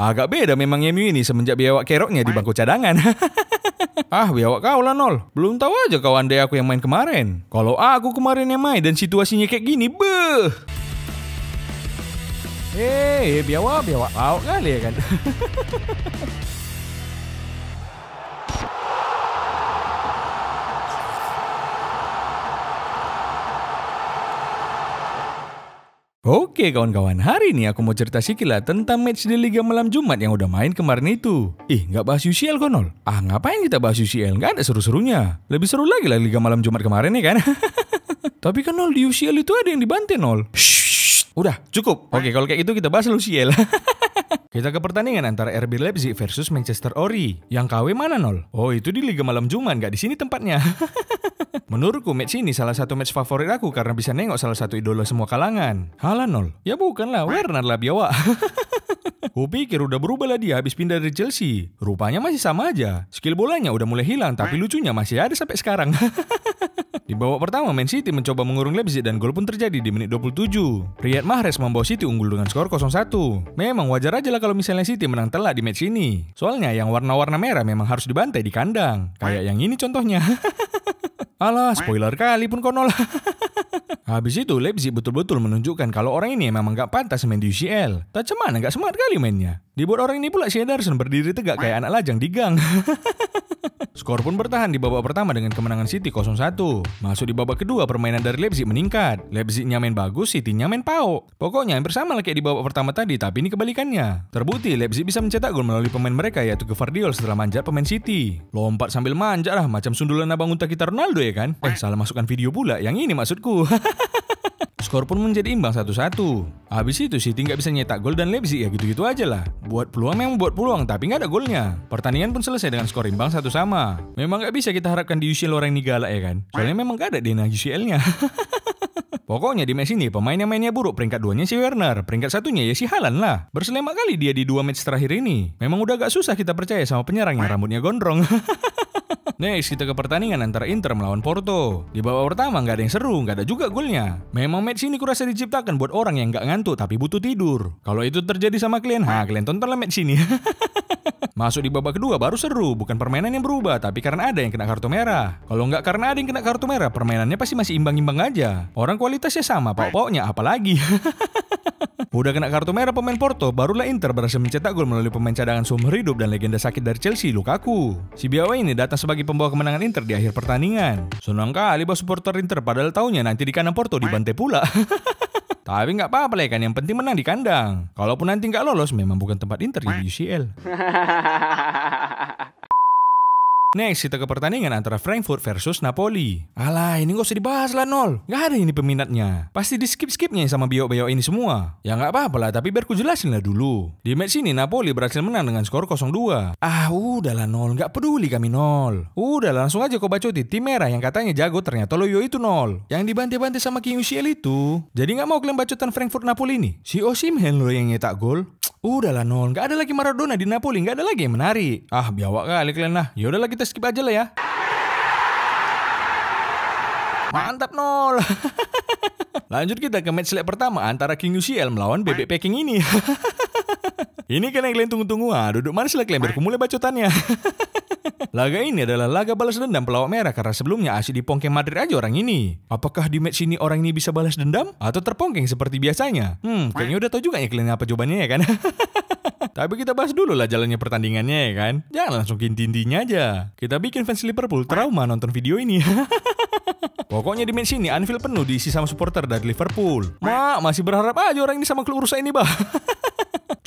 Agak beda memang MU ini semenjak biawak keroknya di bangku cadangan. ah, biawak kau lah nol. Belum tahu aja kau andai aku yang main kemarin. Kalau aku kemarin yang main dan situasinya kayak gini, beuh. Eh, eh, biawak, biawak kau kali ya kan. Oke kawan-kawan, hari ini aku mau cerita sikila tentang match di Liga Malam Jumat yang udah main kemarin itu. Ih, nggak bahas UCL konol. Ah, ngapain kita bahas UCL? Nggak ada seru-serunya. Lebih seru lagi lah Liga Malam Jumat kemarin ya kan? Tapi kan nol di UCL itu ada yang dibantai nol. Shh, udah, cukup. Oke, kalau kayak gitu kita bahas UCL. Kita ke pertandingan antara RB Leipzig versus Manchester Ori. Yang KW mana nol? Oh, itu di Liga Malam Jumat, nggak di sini tempatnya. Menurutku match ini salah satu match favorit aku karena bisa nengok salah satu idola semua kalangan. nol, Ya bukan lah, Werner lah biawa. Kupikir udah berubah lah dia habis pindah dari Chelsea. Rupanya masih sama aja. Skill bolanya udah mulai hilang, tapi lucunya masih ada sampai sekarang. di babak pertama, Man City mencoba mengurung Leipzig dan gol pun terjadi di menit 27. Riyad Mahrez membawa City unggul dengan skor 0-1. Memang wajar aja lah kalau misalnya City menang telak di match ini. Soalnya yang warna-warna merah memang harus dibantai di kandang. Kayak yang ini contohnya. Alah, spoiler kali pun kau nolak. Habis itu Leipzig betul-betul menunjukkan kalau orang ini memang gak pantas main di UCL. Tak cuman gak semangat kali mainnya. Dibuat orang ini pula si Ederson berdiri tegak kayak anak lajang di gang. Skor pun bertahan di babak pertama dengan kemenangan City 0-1. Masuk di babak kedua permainan dari Leipzig meningkat. Leipzignya main bagus, City-nya main pau. Pokoknya yang bersama lah kayak di babak pertama tadi, tapi ini kebalikannya. Terbukti Leipzig bisa mencetak gol melalui pemain mereka yaitu Gvardiol setelah manjat pemain City. Lompat sambil manjat lah macam sundulan abang unta kita Ronaldo ya kan? Eh salah masukkan video pula, yang ini maksudku. Skor pun menjadi imbang satu-satu. Habis itu City nggak bisa nyetak gol dan Leipzig ya gitu-gitu aja lah. Buat peluang memang buat peluang, tapi nggak ada golnya. Pertandingan pun selesai dengan skor imbang satu sama. Memang nggak bisa kita harapkan di UCL orang ini galak ya kan? Soalnya memang nggak ada DNA UCL-nya. Pokoknya di match ini pemain yang mainnya buruk peringkat duanya si Werner, peringkat satunya ya si Halan lah. Berselema kali dia di dua match terakhir ini. Memang udah gak susah kita percaya sama penyerang yang rambutnya gondrong. Next, kita ke pertandingan antara Inter melawan Porto. Di babak pertama nggak ada yang seru, nggak ada juga golnya. Memang match ini kurasa diciptakan buat orang yang nggak ngantuk tapi butuh tidur. Kalau itu terjadi sama kalian, ha kalian tontonlah match ini. Masuk di babak kedua baru seru, bukan permainan yang berubah, tapi karena ada yang kena kartu merah. Kalau nggak karena ada yang kena kartu merah, permainannya pasti masih imbang-imbang aja. Orang kualitasnya sama, pokoknya apalagi. Udah kena kartu merah pemain Porto, barulah Inter berhasil mencetak gol melalui pemain cadangan seumur hidup dan legenda sakit dari Chelsea, Lukaku. Si Biawa ini datang sebagai pembawa kemenangan Inter di akhir pertandingan. Senang kali bahwa supporter Inter, padahal tahunya nanti di kanan Porto dibantai pula. Tapi nggak apa-apa lah kan, yang penting menang di kandang. Kalaupun nanti nggak lolos, memang bukan tempat Inter di UCL. Next, kita ke pertandingan antara Frankfurt versus Napoli. Alah, ini gak usah dibahas lah, Nol. Gak ada ini peminatnya. Pasti di skip-skipnya sama bio-bio ini semua. Ya gak apa-apa lah, tapi biar ku jelasin lah dulu. Di match ini, Napoli berhasil menang dengan skor 0-2. Ah, udahlah, Nol. Gak peduli kami, Nol. Udah, langsung aja kau bacoti tim merah yang katanya jago ternyata loyo itu, Nol. Yang dibantai-bantai sama King UCL itu. Jadi gak mau kalian bacotan Frankfurt Napoli ini? Si Osimhen lo yang nyetak gol. Udahlah Nol, nggak ada lagi Maradona di Napoli, nggak ada lagi yang menarik. Ah, biawak kali kalian lah. Yaudahlah kita skip aja lah ya. Mantap Nol. Lanjut kita ke match leg pertama antara King UCL melawan Bebek Peking ini. Ini kan yang kalian tunggu-tunggu. Ah, duduk lah kalian berkumule bacotannya. laga ini adalah laga balas dendam pelawak merah karena sebelumnya asyik dipongkeng Madrid aja orang ini. Apakah di match ini orang ini bisa balas dendam atau terpongkeng seperti biasanya? Hmm, kayaknya udah tau juga ya kalian apa jawabannya ya kan. Tapi kita bahas dulu lah jalannya pertandingannya ya kan. Jangan langsung kintintinya intinya aja. Kita bikin fans Liverpool trauma nonton video ini. Pokoknya di match ini Anfield penuh diisi sama supporter dari Liverpool. Mak, masih berharap aja orang ini sama klub ini, Bah.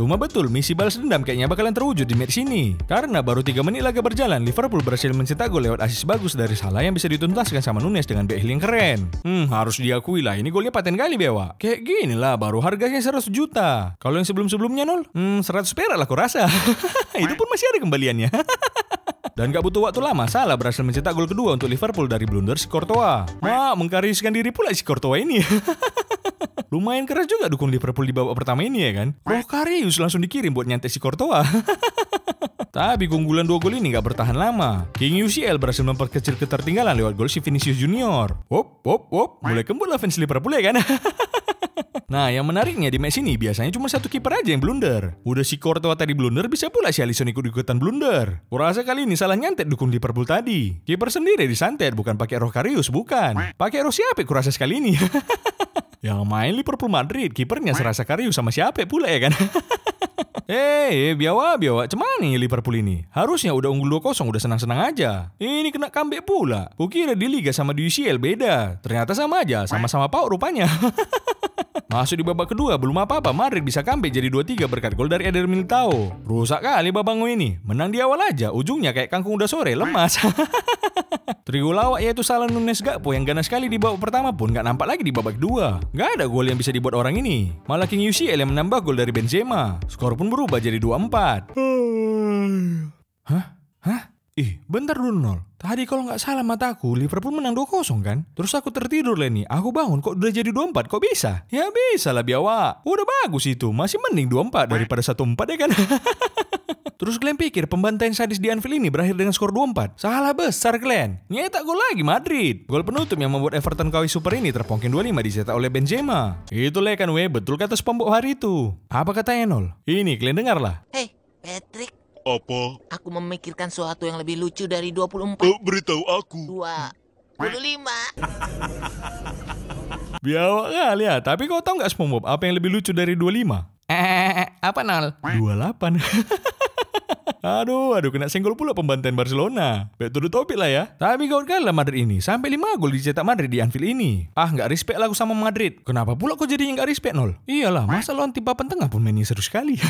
Cuma betul, misi balas dendam kayaknya bakalan terwujud di match ini. Karena baru 3 menit laga berjalan, Liverpool berhasil mencetak gol lewat asis bagus dari Salah yang bisa dituntaskan sama Nunes dengan BL yang keren. Hmm, harus diakui lah, ini golnya paten kali Bewa. Kayak gini lah, baru harganya 100 juta. Kalau yang sebelum-sebelumnya nol, hmm, 100 perak lah kurasa. Itu pun masih ada kembaliannya. Dan gak butuh waktu lama, Salah berhasil mencetak gol kedua untuk Liverpool dari blunder si Kortoa. Wah, mengkariskan diri pula si Kortoa ini. Lumayan keras juga dukung Liverpool di babak pertama ini ya kan? Oh Karius langsung dikirim buat nyantai si Kortoa. Tapi keunggulan dua gol ini gak bertahan lama. King UCL berhasil memperkecil ketertinggalan lewat gol si Vinicius Junior. Wop, wop, wop. Mulai kembali fans Liverpool ya kan? Nah, yang menariknya di match ini biasanya cuma satu kiper aja yang blunder. Udah si Courtois tadi blunder, bisa pula si Alisson ikut-ikutan blunder. Kurasa kali ini salah nyantet dukung Liverpool tadi. Kiper sendiri disantet, bukan pakai roh Karius, bukan. Pakai roh siapa kurasa sekali ini? yang main Liverpool Madrid, kipernya serasa Karius sama siapa pula ya kan? Eh, hey, eh, biawa biawa, cuman nih Liverpool ini. Harusnya udah unggul 2-0 udah senang-senang aja. Ini kena comeback pula. Kukira di liga sama di UCL beda. Ternyata sama aja, sama-sama pau rupanya. Masuk di babak kedua, belum apa-apa Madrid bisa comeback jadi 2-3 berkat gol dari Eder Militao. Rusak kali Babango ini. Menang di awal aja, ujungnya kayak kangkung udah sore, lemas. Trio lawak yaitu Salah Nunes Gakpo yang ganas sekali di babak pertama pun gak nampak lagi di babak kedua. Gak ada gol yang bisa dibuat orang ini. Malah King UCL yang menambah gol dari Benzema. Skor pun ber berubah jadi 24. Hah? Hah? Ih, bentar dulu nol. Tadi kalau nggak salah mataku, Liverpool menang 2-0 kan? Terus aku tertidur Lenny. Aku bangun kok udah jadi 24, kok bisa? Ya bisa lah biawa. Udah bagus itu, masih mending 24 daripada 14 ya kan? Terus Glenn pikir pembantaian sadis di Anfield ini berakhir dengan skor 2-4. Salah besar Glenn. tak gol lagi Madrid. Gol penutup yang membuat Everton KW Super ini terpongkin 25 dicetak oleh Benzema. Itu kan we, betul kata sepombok hari itu. Apa kata Enol? Ini Glenn dengarlah. Hei, Patrick. Apa? Aku memikirkan sesuatu yang lebih lucu dari 24. Oh, eh, beritahu aku. 25. Biawak kali ya, tapi kau tahu nggak SpongeBob apa yang lebih lucu dari 25? Eh, eh, eh, apa nol? 28. Aduh, aduh kena senggol pula pembantaian Barcelona. Back to the lah ya. Tapi gaun kan lah Madrid ini. Sampai 5 gol dicetak Madrid di Anfield ini. Ah, nggak respect lah aku sama Madrid. Kenapa pula kau jadinya nggak respect, Nol? Iyalah, masa lawan tim papan tengah pun mainnya seru sekali.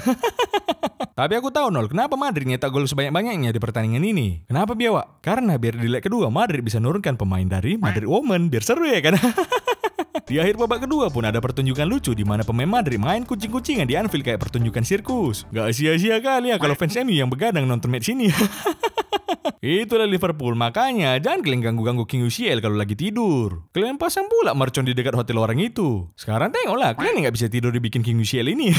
Tapi aku tahu, Nol, kenapa Madrid nyetak gol sebanyak-banyaknya di pertandingan ini. Kenapa, Biawak? Karena biar di leg kedua, Madrid bisa nurunkan pemain dari Madrid Woman. Biar seru ya kan? Di akhir babak kedua pun ada pertunjukan lucu di mana pemain Madrid main kucing-kucingan di Anfield kayak pertunjukan sirkus. Gak sia-sia kali ya kalau fans MU yang begadang nonton match ini. Itulah Liverpool, makanya jangan kalian ganggu-ganggu King UCL kalau lagi tidur. Kalian pasang pula mercon di dekat hotel orang itu. Sekarang tengoklah, kalian nggak bisa tidur dibikin King UCL ini.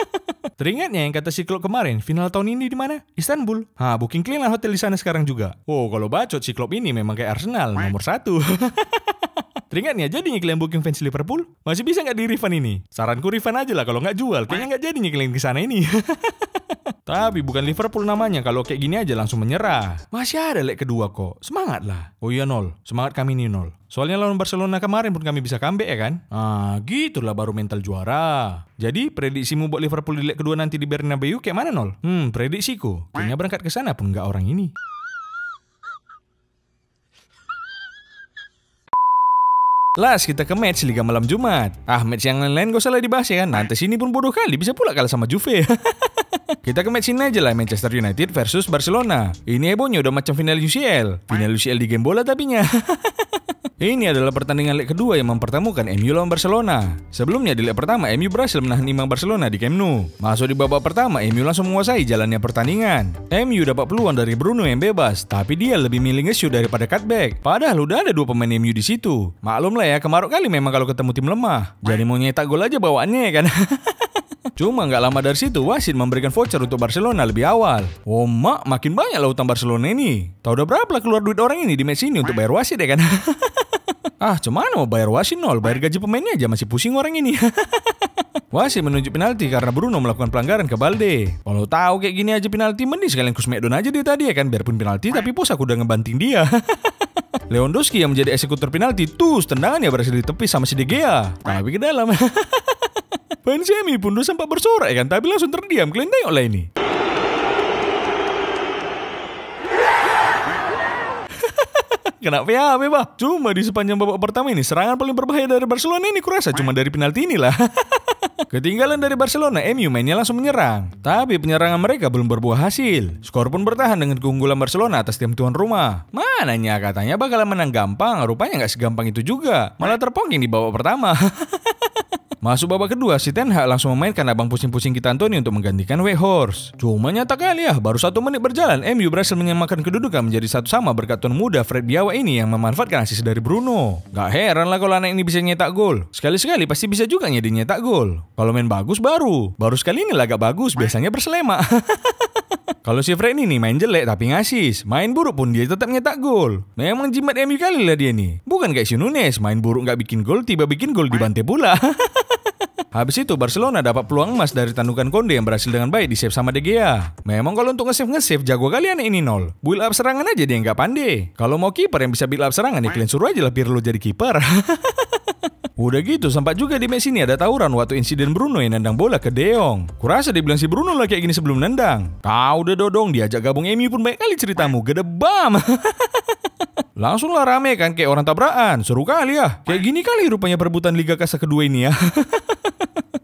Teringatnya yang kata si Klopp kemarin, final tahun ini di mana? Istanbul. Ha, booking kalian hotel di sana sekarang juga. Oh, kalau bacot si Klopp ini memang kayak Arsenal, nomor satu. Teringatnya jadi kalian booking fans Liverpool? Masih bisa nggak di refund ini? Saranku refund aja lah kalau nggak jual. Kayaknya nggak jadi nih ke sana ini. Tapi bukan Liverpool namanya kalau kayak gini aja langsung menyerah. Masih ada leg kedua kok. Semangat lah. Oh iya nol. Semangat kami nih nol. Soalnya lawan Barcelona kemarin pun kami bisa comeback ya kan? Ah, gitulah baru mental juara. Jadi prediksi prediksimu buat Liverpool di leg kedua nanti di Bernabeu kayak mana nol? Hmm, prediksiku. Kayaknya berangkat ke sana pun nggak orang ini. Last kita ke match Liga Malam Jumat. Ah match yang lain-lain gak usah lagi dibahas ya kan. Nanti sini pun bodoh kali bisa pula kalah sama Juve. Kita ke match ini aja lah Manchester United versus Barcelona. Ini ebonya ya, udah macam final UCL. Final UCL di game bola tapinya. Ini adalah pertandingan leg kedua yang mempertemukan MU lawan Barcelona. Sebelumnya di leg pertama, MU berhasil menahan imbang Barcelona di Camp Nou. Masuk di babak pertama, MU langsung menguasai jalannya pertandingan. MU dapat peluang dari Bruno yang bebas, tapi dia lebih milih nge daripada cutback. Padahal udah ada dua pemain MU di situ. Maklumlah ya, kemarau kali memang kalau ketemu tim lemah. Jadi mau nyetak gol aja bawaannya ya kan. Cuma nggak lama dari situ, wasit memberikan voucher untuk Barcelona lebih awal. Oh mak, makin banyak lah utang Barcelona ini. Tahu udah berapa lah keluar duit orang ini di match ini untuk bayar wasit ya kan? Ah, cuman mau bayar wasit nol, bayar gaji pemainnya aja masih pusing orang ini. wasit menunjuk penalti karena Bruno melakukan pelanggaran ke Balde. Kalau tahu kayak gini aja penalti, mending sekalian Kus McDonald aja dia tadi ya kan, biarpun penalti tapi pos aku udah ngebanting dia. Lewandowski yang menjadi eksekutor penalti, tuh tendangannya berhasil ditepis sama si De Gea. Tapi ke dalam pun bunuh sempat bersorak kan, tapi langsung terdiam. Kalian tengoklah ini. Kena ya, Pak. Cuma di sepanjang babak pertama ini, serangan paling berbahaya dari Barcelona ini kurasa cuma dari penalti inilah. Ketinggalan dari Barcelona, MU mainnya langsung menyerang. Tapi penyerangan mereka belum berbuah hasil. Skor pun bertahan dengan keunggulan Barcelona atas tim tuan rumah. Mananya katanya bakalan menang gampang, rupanya nggak segampang itu juga. Malah terpongking di babak pertama. Masuk babak kedua, si Ten Hag langsung memainkan abang pusing-pusing kita Anthony untuk menggantikan Horse. Cuma nyata kali ya, baru satu menit berjalan, MU berhasil menyamakan kedudukan menjadi satu sama berkat tuan muda Fred Biawa ini yang memanfaatkan asis dari Bruno. Gak heran lah kalau anak ini bisa nyetak gol. Sekali-sekali pasti bisa juga nyedi nyetak gol. Kalau main bagus baru. Baru sekali ini lah bagus, biasanya berselema. Kalau si Fred ini nih main jelek tapi ngasis, main buruk pun dia tetap nyetak gol. Memang jimat MU kali lah dia nih. Bukan kayak si Nunes, main buruk nggak bikin gol, tiba bikin gol di bantai pula. Habis itu Barcelona dapat peluang emas dari tandukan Konde yang berhasil dengan baik di save sama De Gea. Memang kalau untuk nge-save nge-save jago kalian ini nol. Build up serangan aja dia nggak pandai. Kalau mau kiper yang bisa build up serangan ya kalian suruh aja lah Pirlo jadi kiper. Udah gitu, sempat juga di match ini ada tawuran waktu insiden Bruno yang nendang bola ke Deong. Kurasa dia bilang si Bruno lah kayak gini sebelum nendang. Kau udah dodong, diajak gabung Emi pun banyak kali ceritamu, Gede bam! Langsunglah rame kan kayak orang tabrakan. Seru kali ya. Kayak gini kali rupanya perebutan Liga Kasa kedua ini ya.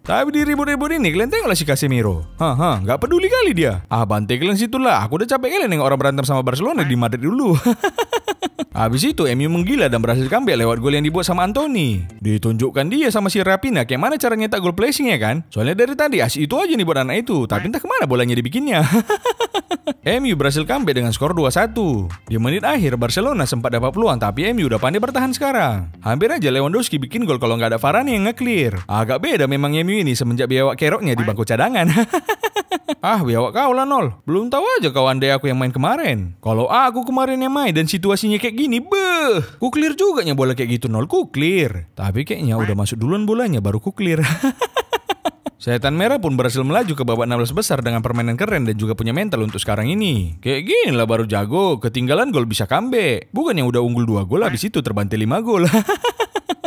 Tapi di ribut-ribut ini kalian tengoklah si Casemiro. Hah, nggak peduli kali dia. Ah, bantai kalian situlah. Aku udah capek kalian yang orang berantem sama Barcelona di Madrid dulu. Habis itu MU menggila dan berhasil comeback lewat gol yang dibuat sama Anthony. Ditunjukkan dia sama si Rapina kayak mana cara nyetak gol placing ya kan? Soalnya dari tadi as itu aja nih buat anak itu, tapi entah kemana bolanya dibikinnya. MU berhasil comeback dengan skor 2-1. Di menit akhir Barcelona sempat dapat peluang tapi MU udah pandai bertahan sekarang. Hampir aja Lewandowski bikin gol kalau nggak ada Varane yang nge-clear. Agak beda memang MU ini semenjak biawak keroknya di bangku cadangan. ah, biawak kau lah nol. Belum tahu aja kau andai aku yang main kemarin. Kalau aku kemarin yang main dan situasinya kayak gini, beh. Ku clear juga nya bola kayak gitu nol, ku clear. Tapi kayaknya udah masuk duluan bolanya baru ku clear. Setan Merah pun berhasil melaju ke babak 16 besar dengan permainan keren dan juga punya mental untuk sekarang ini. Kayak gini lah baru jago, ketinggalan gol bisa comeback. Bukan yang udah unggul 2 gol habis itu terbantai 5 gol.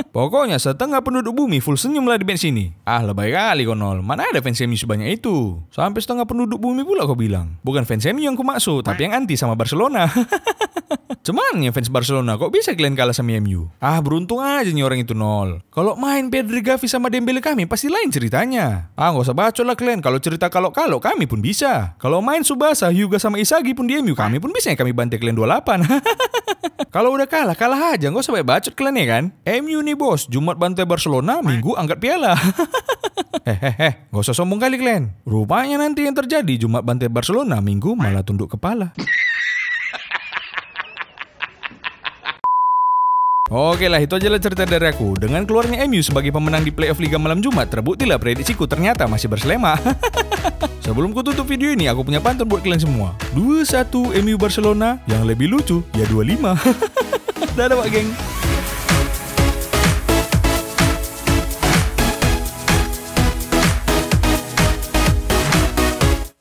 Pokoknya setengah penduduk bumi full senyum lah di bench ini. Ah lebay kali konol, mana ada fans MU sebanyak itu. Sampai setengah penduduk bumi pula kau bilang. Bukan MU yang kumaksud, tapi yang anti sama Barcelona. Cuman ya fans Barcelona, kok bisa kalian kalah sama MU? Ah beruntung aja nih orang itu nol. Kalau main Pedri Gavi sama Dembele kami pasti lain ceritanya. Ah nggak usah bacot lah kalian, kalau cerita kalau-kalau kami pun bisa. Kalau main Subasa, Hyuga sama Isagi pun di MU kami pun bisa yang kami bantai kalian 28. Kalau udah kalah, kalah aja. Nggak sampai bacot kalian ya kan? MU nih bos, Jumat bantai Barcelona, Minggu angkat piala. Hehehe, eh. nggak usah sombong kali kalian. Rupanya nanti yang terjadi Jumat bantai Barcelona, Minggu malah tunduk kepala. Oke lah, itu aja lah cerita dari aku. Dengan keluarnya MU sebagai pemenang di playoff Liga Malam Jumat, terbuktilah prediksiku ternyata masih berselema. Sebelum ku tutup video ini, aku punya pantun buat kalian semua. 21 MU Barcelona yang lebih lucu ya 25. Dadah Pak Geng.